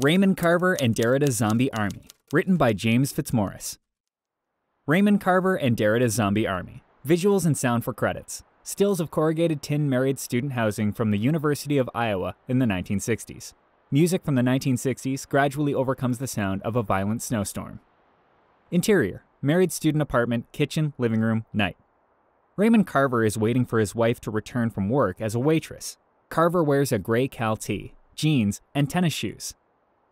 Raymond Carver and Derrida's Zombie Army, written by James Fitzmaurice. Raymond Carver and Derrida's Zombie Army, visuals and sound for credits, stills of corrugated tin married student housing from the University of Iowa in the 1960s. Music from the 1960s gradually overcomes the sound of a violent snowstorm. Interior married student apartment, kitchen, living room, night. Raymond Carver is waiting for his wife to return from work as a waitress. Carver wears a gray cal tee, jeans, and tennis shoes.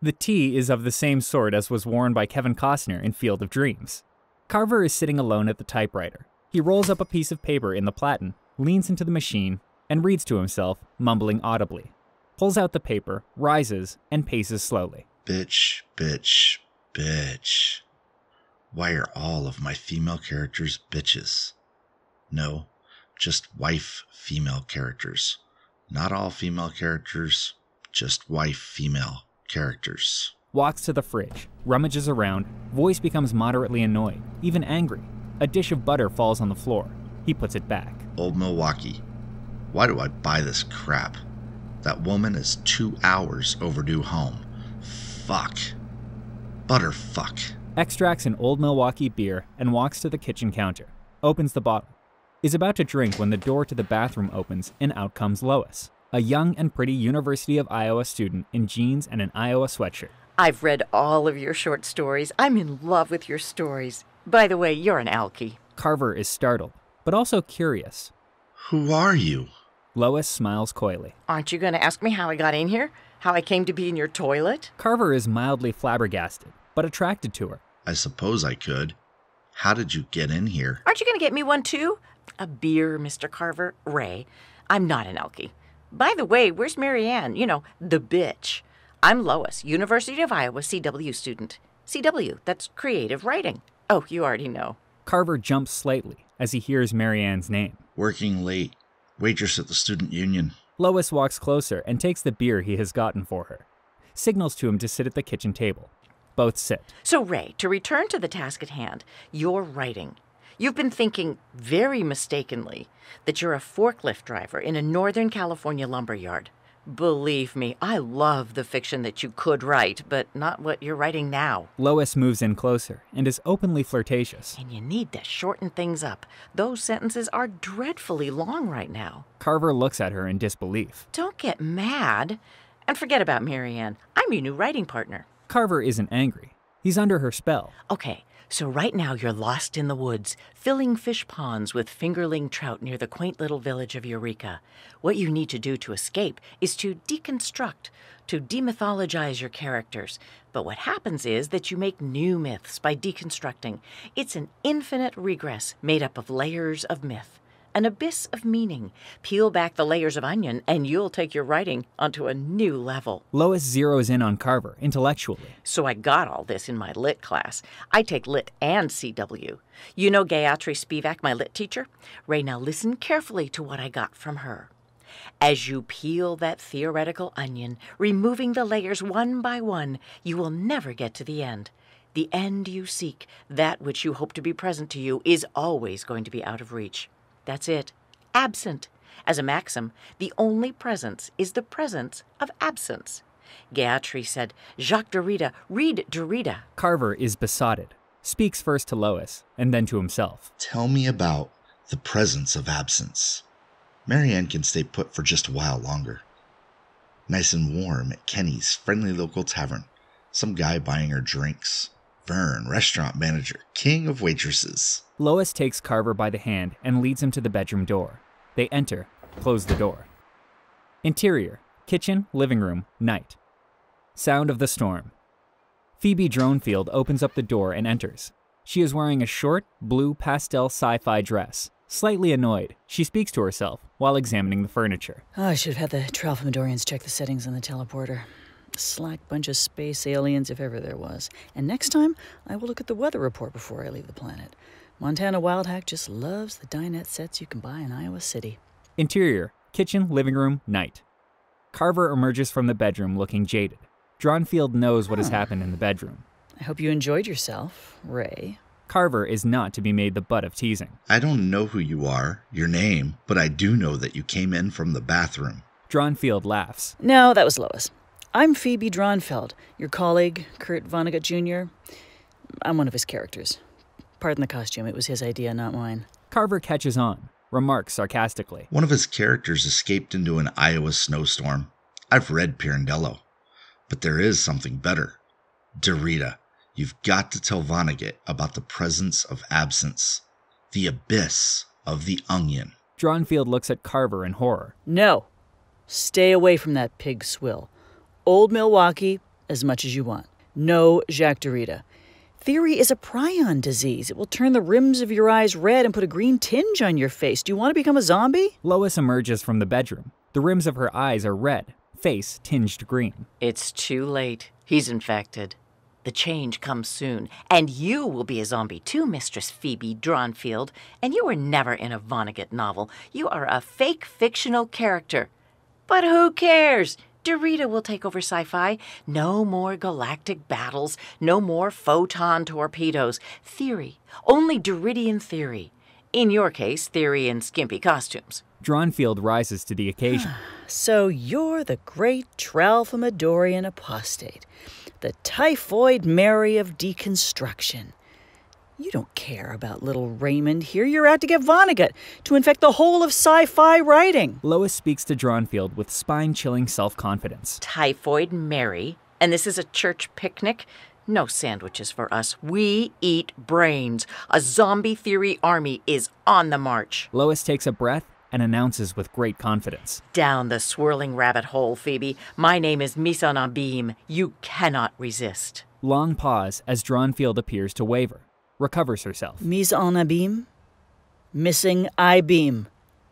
The tea is of the same sort as was worn by Kevin Costner in Field of Dreams. Carver is sitting alone at the typewriter. He rolls up a piece of paper in the platen, leans into the machine, and reads to himself, mumbling audibly. Pulls out the paper, rises, and paces slowly. Bitch, bitch, bitch. Why are all of my female characters bitches? No, just wife female characters. Not all female characters, just wife female characters. Walks to the fridge, rummages around, voice becomes moderately annoyed, even angry. A dish of butter falls on the floor. He puts it back. Old Milwaukee. Why do I buy this crap? That woman is two hours overdue home. Fuck. Butterfuck. Extracts an old Milwaukee beer and walks to the kitchen counter. Opens the bottle. Is about to drink when the door to the bathroom opens and out comes Lois a young and pretty University of Iowa student in jeans and an Iowa sweatshirt. I've read all of your short stories. I'm in love with your stories. By the way, you're an Alkie. Carver is startled, but also curious. Who are you? Lois smiles coyly. Aren't you going to ask me how I got in here? How I came to be in your toilet? Carver is mildly flabbergasted, but attracted to her. I suppose I could. How did you get in here? Aren't you going to get me one too? A beer, Mr. Carver. Ray, I'm not an Elkie. By the way, where's Marianne? You know, the bitch. I'm Lois, University of Iowa CW student. CW, that's creative writing. Oh, you already know. Carver jumps slightly as he hears Marianne's name. Working late. Waitress at the student union. Lois walks closer and takes the beer he has gotten for her, signals to him to sit at the kitchen table. Both sit. So, Ray, to return to the task at hand, your writing. You've been thinking, very mistakenly, that you're a forklift driver in a Northern California lumberyard. Believe me, I love the fiction that you could write, but not what you're writing now. Lois moves in closer and is openly flirtatious. And you need to shorten things up. Those sentences are dreadfully long right now. Carver looks at her in disbelief. Don't get mad. And forget about Marianne. I'm your new writing partner. Carver isn't angry. He's under her spell. Okay, so right now you're lost in the woods, filling fish ponds with fingerling trout near the quaint little village of Eureka. What you need to do to escape is to deconstruct, to demythologize your characters. But what happens is that you make new myths by deconstructing. It's an infinite regress made up of layers of myth an abyss of meaning. Peel back the layers of onion, and you'll take your writing onto a new level. Lois zeroes in on Carver intellectually. So I got all this in my lit class. I take lit and CW. You know Gayatri Spivak, my lit teacher? Ray, now listen carefully to what I got from her. As you peel that theoretical onion, removing the layers one by one, you will never get to the end. The end you seek, that which you hope to be present to you, is always going to be out of reach. That's it. Absent. As a maxim, the only presence is the presence of absence. Gayatri said, Jacques Derrida, read Derrida. Carver is besotted, speaks first to Lois and then to himself. Tell me about the presence of absence. Marianne can stay put for just a while longer. Nice and warm at Kenny's friendly local tavern, some guy buying her drinks, Vern, restaurant manager, king of waitresses. Lois takes Carver by the hand and leads him to the bedroom door. They enter, close the door. Interior kitchen, living room, night. Sound of the storm. Phoebe Dronefield opens up the door and enters. She is wearing a short, blue pastel sci fi dress. Slightly annoyed, she speaks to herself while examining the furniture. Oh, I should have had the Tralfamadorians check the settings on the teleporter slack bunch of space aliens if ever there was. And next time, I will look at the weather report before I leave the planet. Montana Wild Hack just loves the dinette sets you can buy in Iowa City. Interior kitchen, living room, night. Carver emerges from the bedroom looking jaded. Dronfield knows what has happened in the bedroom. I hope you enjoyed yourself, Ray. Carver is not to be made the butt of teasing. I don't know who you are, your name, but I do know that you came in from the bathroom. Dronfield laughs. No, that was Lois. I'm Phoebe Dronfeld, your colleague, Kurt Vonnegut Jr. I'm one of his characters. Pardon the costume, it was his idea, not mine. Carver catches on, remarks sarcastically. One of his characters escaped into an Iowa snowstorm. I've read Pirandello. But there is something better. Dorita, you've got to tell Vonnegut about the presence of absence, the abyss of the onion. Dronfield looks at Carver in horror. No. Stay away from that pig swill. Old Milwaukee as much as you want. No Jacques Derrida. Theory is a prion disease. It will turn the rims of your eyes red and put a green tinge on your face. Do you want to become a zombie? Lois emerges from the bedroom. The rims of her eyes are red, face tinged green. It's too late. He's infected. The change comes soon, and you will be a zombie too, Mistress Phoebe Dronfield. And you were never in a Vonnegut novel. You are a fake fictional character. But who cares? Dorita will take over sci fi. No more galactic battles, no more photon torpedoes. Theory, only Doridian theory. In your case, theory in skimpy costumes. Dronfield rises to the occasion. so you're the great Tralfamadorian apostate, the typhoid Mary of deconstruction. You don't care about little Raymond here. You're out to get Vonnegut, to infect the whole of sci fi writing. Lois speaks to Dronfield with spine chilling self confidence. Typhoid Mary, and this is a church picnic? No sandwiches for us. We eat brains. A zombie theory army is on the march. Lois takes a breath and announces with great confidence. Down the swirling rabbit hole, Phoebe. My name is Misan You cannot resist. Long pause as Dronfield appears to waver recovers herself. Mise en abeam? Missing I beam.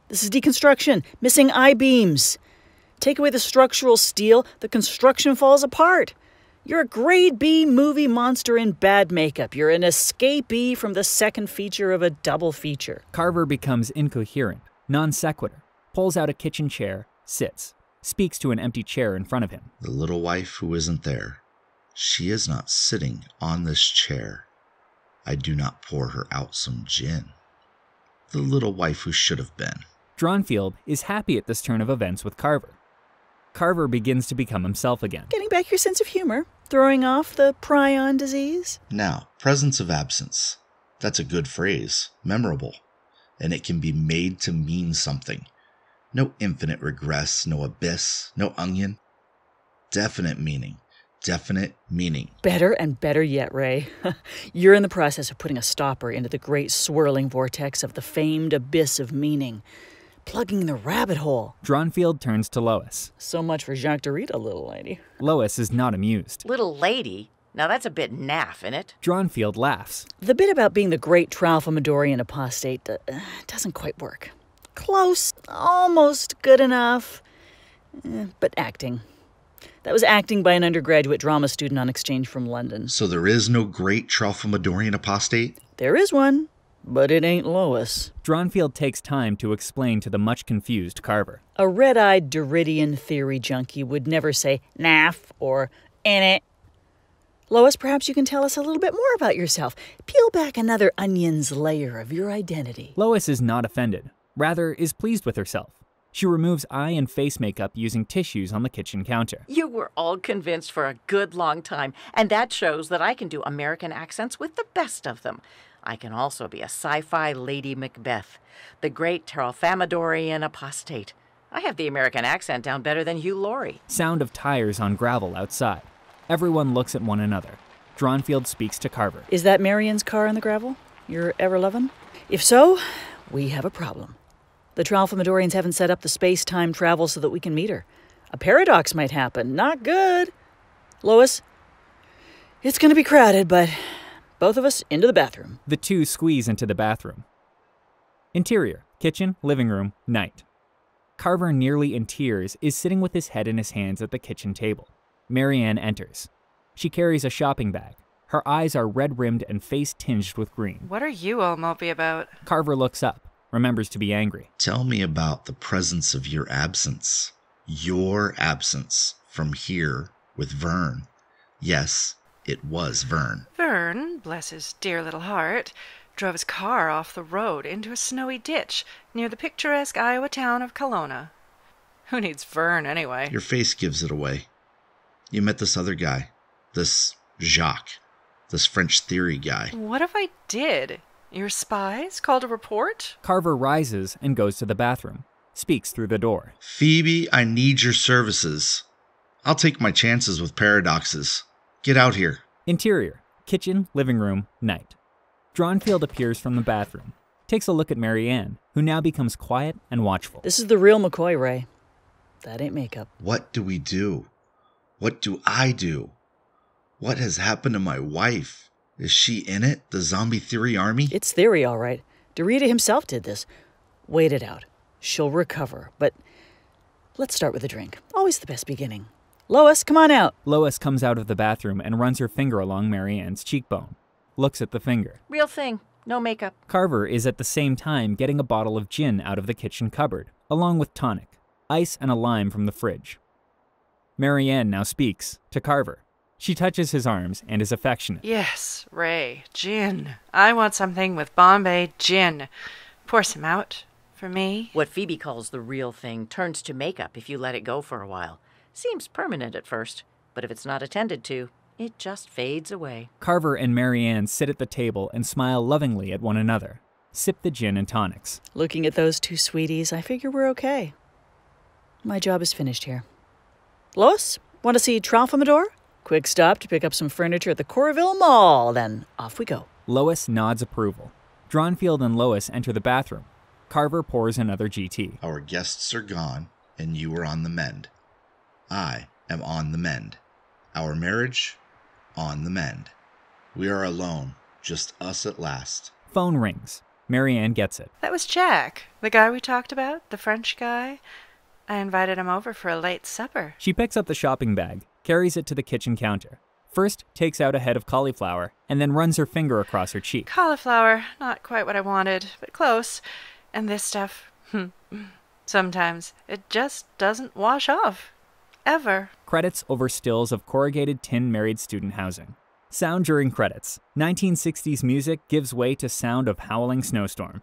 This is deconstruction. Missing I beams. Take away the structural steel, the construction falls apart. You're a grade B movie monster in bad makeup. You're an escapee from the second feature of a double feature. Carver becomes incoherent, non sequitur, pulls out a kitchen chair, sits, speaks to an empty chair in front of him. The little wife who isn't there. She is not sitting on this chair. I do not pour her out some gin. The little wife who should have been. Dronfield is happy at this turn of events with Carver. Carver begins to become himself again. Getting back your sense of humor, throwing off the prion disease. Now, presence of absence. That's a good phrase, memorable, and it can be made to mean something. No infinite regress, no abyss, no onion. Definite meaning, definite meaning. Better and better yet, Ray. You're in the process of putting a stopper into the great swirling vortex of the famed abyss of meaning, plugging the rabbit hole. Dronfield turns to Lois. So much for Jacques Derrida, little lady. Lois is not amused. Little lady? Now that's a bit naff, isn't it? Dronfield laughs. The bit about being the great Tralfamadorian apostate uh, doesn't quite work. Close, almost good enough, eh, but acting. That was acting by an undergraduate drama student on exchange from London. So there is no great Tralfamadorian apostate? There is one, but it ain't Lois. Dronfield takes time to explain to the much confused Carver. A red eyed Derridian theory junkie would never say naff or in it. Lois, perhaps you can tell us a little bit more about yourself. Peel back another onion's layer of your identity. Lois is not offended, rather, is pleased with herself. She removes eye and face makeup using tissues on the kitchen counter. You were all convinced for a good long time, and that shows that I can do American accents with the best of them. I can also be a sci fi Lady Macbeth, the great Tralfamadorian apostate. I have the American accent down better than Hugh Laurie. Sound of tires on gravel outside. Everyone looks at one another. Dronfield speaks to Carver. Is that Marion's car on the gravel? Your ever lovin'? If so, we have a problem. The Tralfamadorians haven't set up the space time travel so that we can meet her. A paradox might happen. Not good. Lois, it's going to be crowded, but both of us into the bathroom. The two squeeze into the bathroom. Interior kitchen, living room, night. Carver, nearly in tears, is sitting with his head in his hands at the kitchen table. Marianne enters. She carries a shopping bag. Her eyes are red rimmed and face tinged with green. What are you all mopey about? Carver looks up remembers to be angry. Tell me about the presence of your absence. Your absence from here with Vern. Yes, it was Vern. Vern, bless his dear little heart, drove his car off the road into a snowy ditch near the picturesque Iowa town of Kelowna. Who needs Vern anyway? Your face gives it away. You met this other guy, this Jacques, this French theory guy. What if I did? Your spies called a report? Carver rises and goes to the bathroom, speaks through the door. Phoebe, I need your services. I'll take my chances with paradoxes. Get out here. Interior kitchen, living room, night. Dronfield appears from the bathroom, takes a look at Marianne, who now becomes quiet and watchful. This is the real McCoy, Ray. That ain't makeup. What do we do? What do I do? What has happened to my wife? Is she in it? The zombie theory army? It's theory, all right. Dorita himself did this. Wait it out. She'll recover, but let's start with a drink. Always the best beginning. Lois, come on out. Lois comes out of the bathroom and runs her finger along Marianne's cheekbone. Looks at the finger. Real thing. No makeup. Carver is at the same time getting a bottle of gin out of the kitchen cupboard, along with tonic, ice, and a lime from the fridge. Marianne now speaks to Carver. She touches his arms and is affectionate. Yes, Ray, gin. I want something with Bombay gin. Pour some out for me. What Phoebe calls the real thing turns to makeup if you let it go for a while. Seems permanent at first, but if it's not attended to, it just fades away. Carver and Marianne sit at the table and smile lovingly at one another, sip the gin and tonics. Looking at those two sweeties, I figure we're okay. My job is finished here. Lois, want to see Tralfamador? Quick stop to pick up some furniture at the Coraville Mall, then off we go. Lois nods approval. Dronfield and Lois enter the bathroom. Carver pours another GT. Our guests are gone, and you are on the mend. I am on the mend. Our marriage, on the mend. We are alone, just us at last. Phone rings. Marianne gets it. That was Jack, the guy we talked about, the French guy. I invited him over for a late supper. She picks up the shopping bag carries it to the kitchen counter. First takes out a head of cauliflower and then runs her finger across her cheek. Cauliflower, not quite what I wanted, but close. And this stuff, hmm, sometimes it just doesn't wash off. Ever. Credits over stills of corrugated tin married student housing. Sound during credits. 1960s music gives way to sound of howling snowstorm.